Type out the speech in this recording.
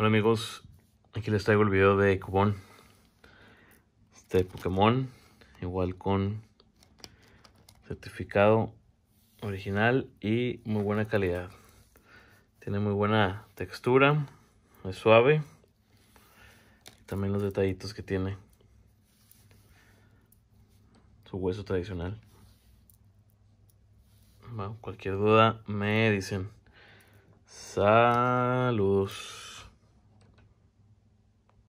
Hola amigos, aquí les traigo el video de Cubón. Este Pokémon, igual con certificado original y muy buena calidad. Tiene muy buena textura, es suave. También los detallitos que tiene. Su hueso tradicional. cualquier duda me dicen. Salud.